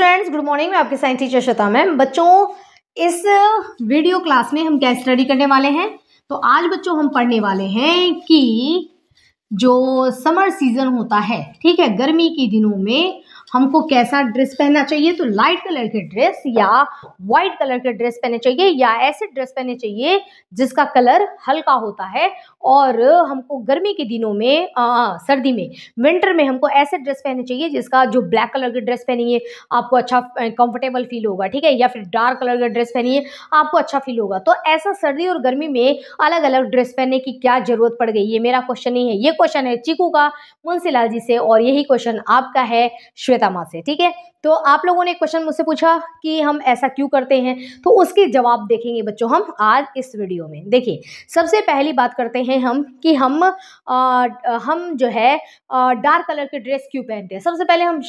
students good morning मैं आपके science teacher Shweta ma'am बच्चों इस वीडियो क्लास में हम क्या स्टडी करने वाले हैं तो आज बच्चों हम पढ़ने वाले हैं कि जो समर सीजन होता है ठीक है गर्मी के दिनों में हमको कैसा ड्रेस पहनना चाहिए तो लाइट कलर के ड्रेस या वाइट कलर के ड्रेस पहने चाहिए या ऐसे ड्रेस पहने चाहिए जिसका कलर हल्का होता है और हमको गर्मी के दिनों में आ, सर्दी में विंटर में हमको ऐसे ड्रेस पहने चाहिए जिसका जो ब्लैक कलर के ड्रेस पहनिए आपको अच्छा कंफर्टेबल फील होगा ठीक है या फिर डार्क कलर का ड्रेस पहनिए आपको अच्छा फील होगा तो ऐसा सर्दी और गर्मी में अलग अलग ड्रेस पहनने की क्या ज़रूरत पड़ गई ये मेरा क्वेश्चन नहीं है ये क्वेश्चन है चीकू का लाल जी से और यही क्वेश्चन आपका है श्वेता तमा से ठीक है तो आप लोगों ने क्वेश्चन मुझसे पूछा कि हम ऐसा क्यों करते हैं तो उसके जवाब देखेंगे बच्चों हम आज इस वीडियो में देखिए सबसे पहली बात करते हैं हम कि हम आ, हम जो है डार्क कलर के ड्रेस क्यों पहनते हैं सबसे पहले हम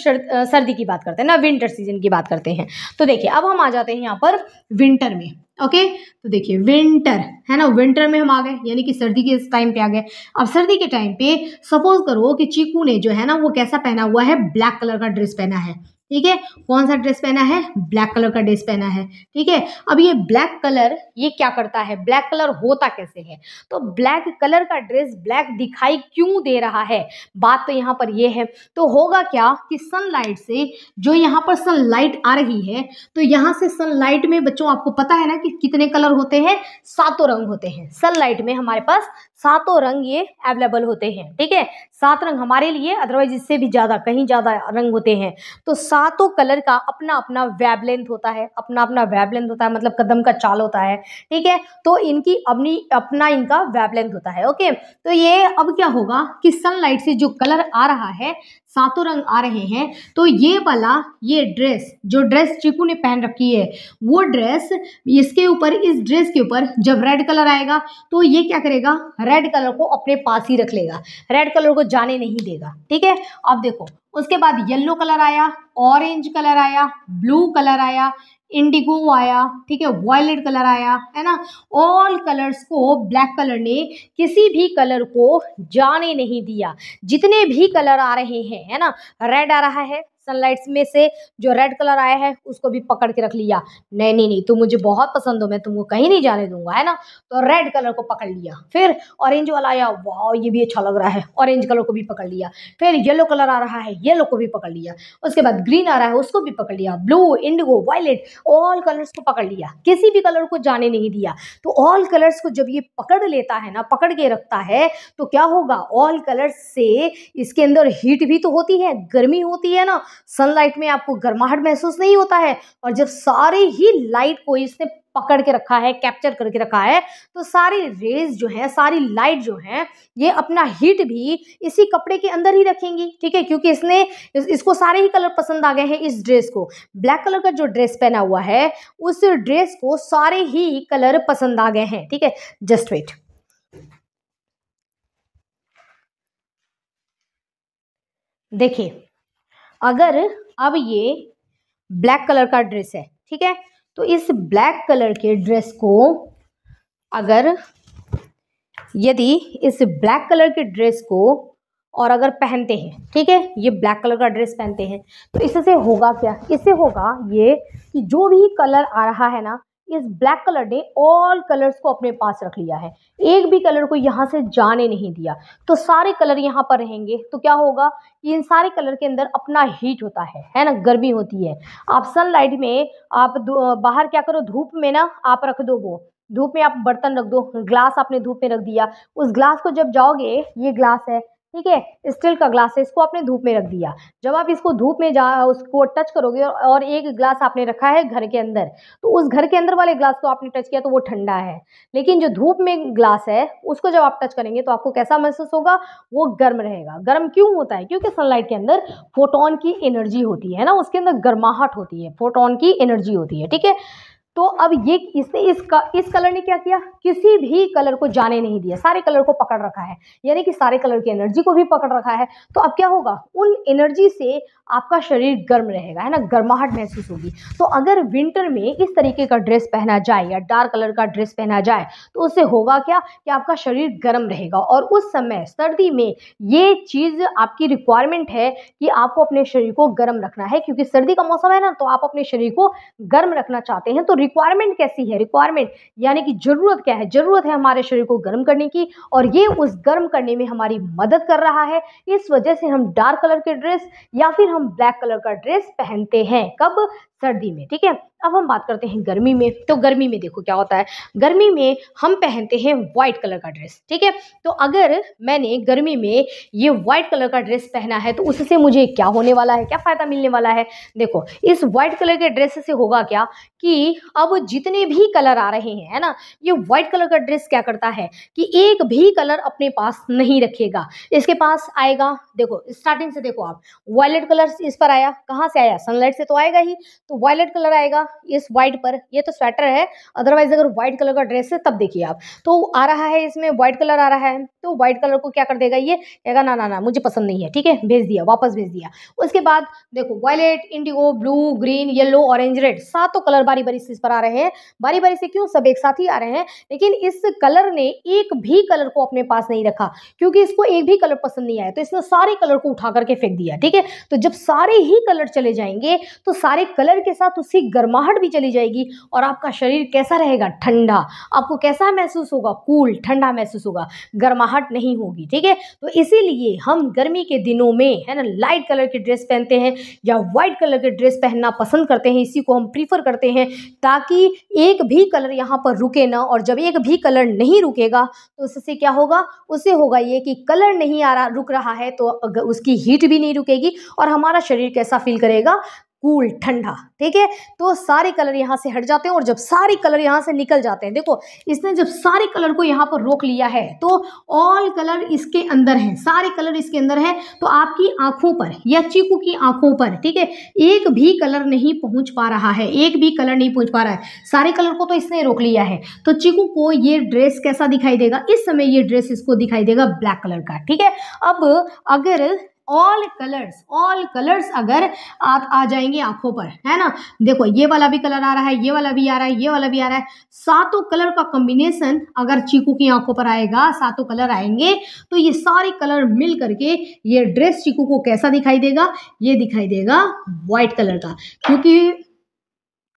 सर्दी की बात करते हैं ना विंटर सीजन की बात करते हैं तो देखिए अब हम आ जाते हैं यहाँ पर विंटर में ओके तो देखिए विंटर है ना विंटर में हम आ गए यानी कि सर्दी के इस टाइम पे आ गए अब सर्दी के टाइम पे सपोज करो कि चीकू ने जो है ना वो कैसा पहना हुआ है ब्लैक कलर का ड्रेस पहना है ठीक है कौन सा ड्रेस पहना है ब्लैक कलर का ड्रेस पहना है ठीक है अब ये ब्लैक कलर ये क्या करता है ब्लैक कलर होता कैसे है तो ब्लैक कलर का ड्रेस ब्लैक दिखाई क्यों दे रहा है बात तो यहाँ पर ये है तो होगा क्या कि सनलाइट से जो यहाँ पर सनलाइट आ रही है तो यहाँ से सनलाइट में बच्चों आपको पता है ना कि कितने कलर होते हैं सातों रंग होते हैं सनलाइट में हमारे पास सातों रंग ये अवेलेबल होते हैं ठीक है सात रंग हमारे लिए अदरवाइज इससे भी ज़्यादा कहीं ज़्यादा रंग होते हैं तो सात सातों कलर का अपना अपना वेबलेंथ होता है अपना अपना वेबलेंथ होता है मतलब कदम का चाल होता है ठीक है तो इनकी अपनी अपना इनका वेबलेंथ होता है ओके तो ये अब क्या होगा कि सनलाइट से जो कलर आ रहा है सातों रंग आ रहे हैं तो ये वाला ये ड्रेस जो ड्रेस चिकू ने पहन रखी है वो ड्रेस इसके ऊपर इस ड्रेस के ऊपर जब रेड कलर आएगा तो ये क्या करेगा रेड कलर को अपने पास ही रख लेगा रेड कलर को जाने नहीं देगा ठीक है अब देखो उसके बाद येलो कलर आया ऑरेंज कलर आया ब्लू कलर आया इंडिगो आया ठीक है वॉयलेट कलर आया है ना ऑल कलर्स को ब्लैक कलर ने किसी भी कलर को जाने नहीं दिया जितने भी कलर आ रहे हैं है ना रेड आ रहा है सनलाइट्स में से जो रेड कलर आया है उसको भी पकड़ के रख लिया नहीं नहीं नहीं तुम मुझे बहुत पसंद हो मैं तुमको कहीं नहीं जाने दूंगा है ना तो रेड कलर को पकड़ लिया फिर ऑरेंज वाला आया वाह ये भी अच्छा लग रहा है ऑरेंज कलर को भी पकड़ लिया फिर येलो कलर आ रहा है येलो को भी पकड़ लिया उसके बाद ग्रीन आ रहा है उसको भी पकड़ लिया blue indigo violet all colours को पकड़ लिया किसी भी कलर को जाने नहीं दिया तो ऑल कलर्स को जब ये पकड़ लेता है ना पकड़ के रखता है तो क्या होगा ऑल कलर्स से इसके अंदर हीट भी तो होती है गर्मी होती है ना सनलाइट में आपको गर्माहट महसूस नहीं होता है और जब सारी ही लाइट को इसने पकड़ के रखा है कैप्चर करके रखा है तो सारी रेज जो है सारी लाइट जो है ये अपना हीट भी इसी कपड़े के अंदर ही रखेंगी ठीक है क्योंकि इसने इस, इसको सारे ही कलर पसंद आ गए हैं इस ड्रेस को ब्लैक कलर का जो ड्रेस पहना हुआ है उस ड्रेस को सारे ही कलर पसंद आ गए हैं ठीक है जस्ट वेट देखिए अगर अब ये ब्लैक कलर का ड्रेस है ठीक है तो इस ब्लैक कलर के ड्रेस को अगर यदि इस ब्लैक कलर के ड्रेस को और अगर पहनते हैं ठीक है ये ब्लैक कलर का ड्रेस पहनते हैं तो इससे होगा क्या इससे होगा ये कि जो भी कलर आ रहा है ना इस ब्लैक कलर ने ऑल कलर्स को अपने पास रख लिया है एक भी कलर को यहाँ से जाने नहीं दिया तो सारे कलर यहाँ पर रहेंगे तो क्या होगा कि इन सारे कलर के अंदर अपना हीट होता है है ना गर्मी होती है आप सनलाइट में आप बाहर क्या करो धूप में ना आप रख दो वो धूप में आप बर्तन रख दो ग्लास आपने धूप में रख दिया उस ग्लास को जब जाओगे ये ग्लास है ठीक है स्टील का ग्लास है इसको आपने धूप में रख दिया जब आप इसको धूप में जा उसको टच करोगे और एक ग्लास आपने रखा है घर के अंदर तो उस घर के अंदर वाले ग्लास को आपने टच किया तो वो ठंडा है लेकिन जो धूप में ग्लास है उसको जब आप टच करेंगे तो आपको कैसा महसूस होगा वो गर्म रहेगा गर्म क्यों होता है क्योंकि सनलाइट के अंदर फोटोन की एनर्जी होती है ना उसके अंदर गर्माहट होती है फोटोन की एनर्जी होती है ठीक है तो अब ये इसे इस का, इस कलर ने क्या किया किसी भी कलर को जाने नहीं दिया सारे कलर को पकड़ रखा है यानी कि सारे कलर की एनर्जी को भी पकड़ रखा है तो अब क्या होगा उन एनर्जी से आपका शरीर गर्म रहेगा है ना गर्माहट महसूस होगी तो अगर विंटर में इस तरीके का ड्रेस पहना जाए या डार्क कलर का ड्रेस पहना जाए तो उससे होगा क्या कि आपका शरीर गर्म रहेगा और उस समय सर्दी में ये चीज़ आपकी रिक्वायरमेंट है कि आपको अपने शरीर को गर्म रखना है क्योंकि सर्दी का मौसम है ना तो आप अपने शरीर को गर्म रखना चाहते हैं तो रिक्वायरमेंट कैसी है रिक्वायरमेंट यानी कि ज़रूरत क्या है ज़रूरत है हमारे शरीर को गर्म करने की और ये उस गर्म करने में हमारी मदद कर रहा है इस वजह से हम डार्क कलर के ड्रेस या फिर हम ब्लैक कलर का ड्रेस पहनते हैं कब सर्दी में ठीक है अब हम बात करते हैं गर्मी में तो गर्मी में देखो क्या होता है गर्मी में हम पहनते हैं वाइट कलर का ड्रेस ठीक है तो अगर मैंने गर्मी में ये वाइट कलर का ड्रेस पहना है तो उससे मुझे क्या होने वाला है क्या फ़ायदा मिलने वाला है देखो इस वाइट कलर के ड्रेस से होगा क्या कि अब जितने भी कलर आ रहे हैं है ना ये व्हाइट कलर का ड्रेस क्या करता है कि एक भी कलर अपने पास नहीं रखेगा इसके पास आएगा देखो स्टार्टिंग से देखो आप वायलेट कलर इस पर आया कहाँ से आया सनलाइट से तो आएगा ही तो वायलेट कलर आएगा इस व्हाइट पर ये तो स्वेटर है अदरवाइज अगर व्हाइट कलर का ड्रेस है तब देखिए आप तो आ रहा है इसमें व्हाइट कलर आ रहा है तो व्हाइट कलर को क्या कर देगा ये कहेगा ना ना ना मुझे पसंद नहीं है ठीक है भेज दिया वापस भेज दिया उसके बाद देखो violet indigo blue green yellow orange red सातों कलर बारी बारी से इस पर आ रहे हैं बारी बारी से क्यों सब एक साथ ही आ रहे हैं लेकिन इस कलर ने एक भी कलर को अपने पास नहीं रखा क्योंकि इसको एक भी कलर पसंद नहीं आया तो इसने सारे कलर को उठा करके फेंक दिया ठीक है तो जब सारे ही कलर चले जाएंगे तो सारे कलर के साथ उसकी गर्माहट भी चली जाएगी और आपका शरीर कैसा रहेगा ठंडा आपको कैसा महसूस होगा कूल ठंडा महसूस होगा गर्माहट नहीं होगी ठीक है तो इसीलिए हम गर्मी के दिनों में है ना लाइट कलर की ड्रेस पहनते हैं या वाइट कलर की ड्रेस पहनना पसंद करते हैं इसी को हम प्रीफर करते हैं ताकि एक भी कलर यहाँ पर रुके ना और जब एक भी कलर नहीं रुकेगा तो उससे क्या होगा उससे होगा ये कि कलर नहीं आ रहा रुक रहा है तो उसकी हीट भी नहीं रुकेगी और हमारा शरीर कैसा फील करेगा कूल ठंडा ठीक है तो सारे कलर यहाँ से हट जाते हैं और जब सारे कलर यहाँ से निकल जाते हैं देखो इसने जब सारे कलर को यहाँ पर रोक लिया है तो ऑल कलर इसके अंदर हैं सारे कलर इसके अंदर हैं तो आपकी आंखों पर या चीकू की आंखों पर ठीक है एक भी कलर नहीं पहुंच पा रहा है एक भी कलर नहीं पहुँच पा रहा है सारे कलर को तो इसने रोक लिया है तो चीकू को ये ड्रेस कैसा दिखाई देगा इस समय ये ड्रेस इसको दिखाई देगा ब्लैक कलर का ठीक है अब अगर ऑल कलर्स ऑल कलर्स अगर आप आ जाएंगे आंखों पर है ना देखो ये वाला भी कलर आ रहा है ये वाला भी आ रहा है ये वाला भी आ रहा है सातों कलर का कॉम्बिनेशन अगर चीकू की आंखों पर आएगा सातों कलर आएंगे तो ये सारे कलर मिल करके ये ड्रेस चीकू को कैसा दिखाई देगा ये दिखाई देगा व्हाइट कलर का क्योंकि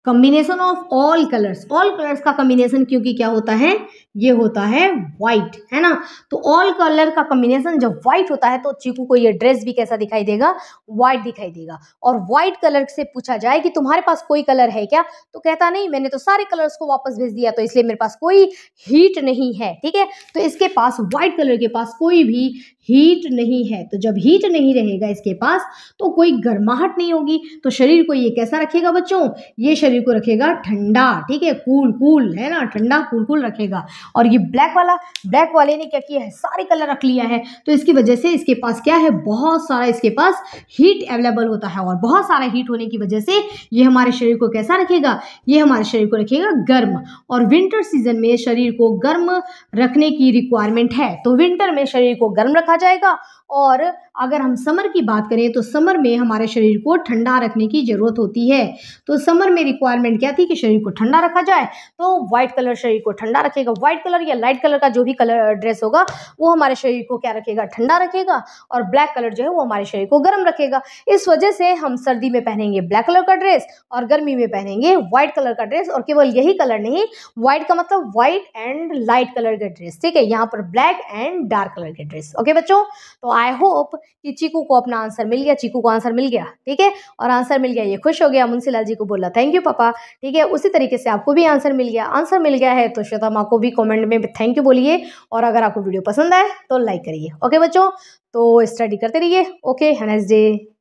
combination of all colours all colours का कॉम्बिनेशन क्योंकि क्या होता है ये होता है व्हाइट है ना तो ऑल कलर का कॉम्बिनेशन जब व्हाइट होता है तो चीकू को ये ड्रेस भी कैसा दिखाई देगा व्हाइट दिखाई देगा और व्हाइट कलर से पूछा जाए कि तुम्हारे पास कोई कलर है क्या तो कहता नहीं मैंने तो सारे कलर्स को वापस भेज दिया तो इसलिए मेरे पास कोई हीट नहीं है ठीक है तो इसके पास व्हाइट कलर के पास कोई भी हीट नहीं है तो जब हीट नहीं रहेगा इसके पास तो कोई गर्माहट नहीं होगी तो शरीर को ये कैसा रखेगा बच्चों ये शरीर शरीर को रखेगा ठंडा ठीक है कूल कूल है ना ठंडा कूल कूल रखेगा और ये ब्लैक वाला ब्लैक वाले ने क्या किया है सारे कलर रख लिया है तो इसकी वजह से इसके पास क्या है बहुत सारा इसके पास हीट अवेलेबल होता है और बहुत सारा हीट होने की वजह से ये हमारे शरीर को कैसा रखेगा ये हमारे शरीर को रखेगा गर्म और विंटर सीजन में शरीर को गर्म रखने की रिक्वायरमेंट है तो विंटर में शरीर को गर्म रखा जाएगा और अगर हम समर की बात करें तो समर में हमारे शरीर को ठंडा रखने की ज़रूरत होती है तो समर में रिक्वायरमेंट क्या थी कि शरीर को ठंडा रखा जाए तो व्हाइट कलर शरीर को ठंडा रखेगा व्हाइट कलर या लाइट कलर का जो भी कलर ड्रेस होगा वो हमारे शरीर को क्या रखेगा ठंडा रखेगा और ब्लैक कलर जो है वो हमारे शरीर को गर्म रखेगा इस वजह से हम सर्दी में पहनेंगे ब्लैक कलर का ड्रेस और गर्मी में पहनेंगे व्हाइट कलर का ड्रेस और केवल यही कलर नहीं व्हाइट का मतलब व्हाइट एंड लाइट कलर का ड्रेस ठीक है यहाँ पर ब्लैक एंड डार्क कलर के ड्रेस ओके बच्चों तो आई होप कि चीकू को अपना आंसर मिल गया चीकू को आंसर मिल गया ठीक है और आंसर मिल गया ये खुश हो गया मुंशी लाल जी को बोला थैंक यू पापा ठीक है उसी तरीके से आपको भी आंसर मिल गया आंसर मिल गया है तो श्वेता माँ को भी कॉमेंट में थैंक यू बोलिए और अगर आपको वीडियो पसंद आए तो लाइक करिए ओके बच्चों तो स्टडी करते रहिए ओके हैनेस डे